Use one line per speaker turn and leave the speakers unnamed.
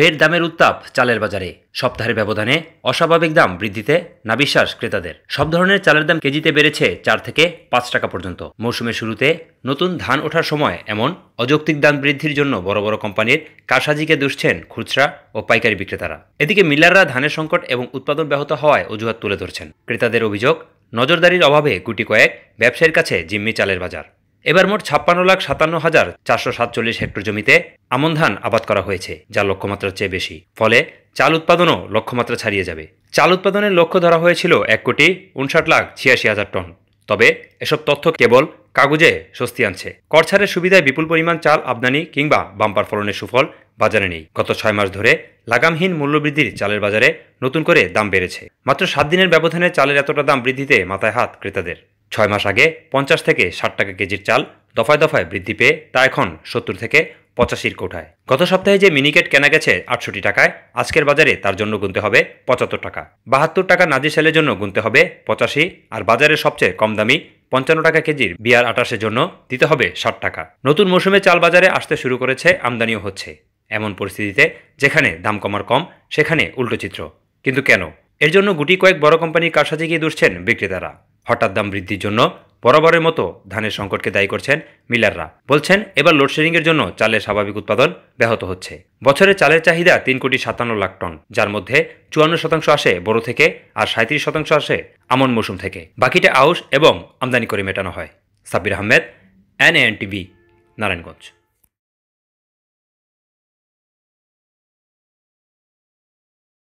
ফের দামের উত্তাপ চালের বাজারে সপ্তাহের ব্যবধানে অস্বাভাবিক দাম বৃদ্ধিতে না বিশ্বাস ক্রেতাদের সব ধরনের চালের দাম কেজিতে বেড়েছে চার থেকে পাঁচ টাকা পর্যন্ত মৌসুমের শুরুতে নতুন ধান ওঠার সময় এমন অযৌক্তিক দাম বৃদ্ধির জন্য বড় বড় কোম্পানির কারসাজিকে দুষছেন খুচরা ও পাইকারি বিক্রেতারা এদিকে মিলাররা ধানের সংকট এবং উৎপাদন ব্যাহত হওয়ায় অজুহাত তুলে ধরছেন ক্রেতাদের অভিযোগ নজরদারির অভাবে গুটি কয়েক ব্যবসায়ীর কাছে জিম্মি চালের বাজার এবার মোট ছাপ্পান্ন লাখ সাতান্ন হাজার চারশো সাতচল্লিশ হেক্টর জমিতে আমন ধান আবাদ করা হয়েছে যা লক্ষ্যমাত্রার চেয়ে বেশি ফলে চাল উৎপাদনও লক্ষ্যমাত্রা ছাড়িয়ে যাবে চাল উৎপাদনের লক্ষ্য ধরা হয়েছিল এক কোটি উনষাট লাখ ছিয়াশি হাজার টন তবে এসব তথ্য কেবল কাগজে স্বস্তি আনছে করছাড়ের সুবিধায় বিপুল পরিমাণ চাল আমদানি কিংবা বাম্পার ফলনের সুফল বাজারে নেই গত ছয় মাস ধরে লাগামহীন মূল্যবৃদ্ধির চালের বাজারে নতুন করে দাম বেড়েছে মাত্র সাত দিনের ব্যবধানে চালের এতটা দাম বৃদ্ধিতে মাথায় হাত ক্রেতাদের ছয় মাস আগে পঞ্চাশ থেকে ষাট টাকা কেজির চাল দফায় দফায় বৃদ্ধি পেয়ে তা এখন সত্তর থেকে পঁচাশির কোঠায় গত সপ্তাহে যে মিনিকেট কেনা গেছে আটষট্টি টাকায় আজকের বাজারে তার জন্য গুনতে হবে পঁচাত্তর টাকা বাহাত্তর টাকা নাজি সেলের জন্য গুনতে হবে পঁচাশি আর বাজারে সবচেয়ে কম দামি পঞ্চান্ন টাকা কেজির বিয়ার আটাশের জন্য দিতে হবে ষাট টাকা নতুন মৌসুমে চাল বাজারে আসতে শুরু করেছে আমদানিও হচ্ছে এমন পরিস্থিতিতে যেখানে দাম কমার কম সেখানে উল্টো চিত্র কিন্তু কেন এর জন্য গুটি কয়েক বড় কোম্পানির কারসাজি গিয়ে দুষছেন বিক্রেতারা হঠাৎ দাম বৃদ্ধির জন্য বরাবরের মতো ধানের সংকটকে দায়ী করছেন মিলাররা বলছেন এবার লোডশেডিংয়ের জন্য চালের স্বাভাবিক উৎপাদন ব্যাহত হচ্ছে বছরে চালের চাহিদা তিন কোটি সাতান্ন লাখ টন যার মধ্যে চুয়ান্ন শতাংশ আসে বড় থেকে আর সাঁত্রিশ শতাংশ আসে আমন মৌসুম থেকে বাকিটা আউশ এবং আমদানি করে মেটানো হয় Sabbir Ahmed N N TV Narayanganj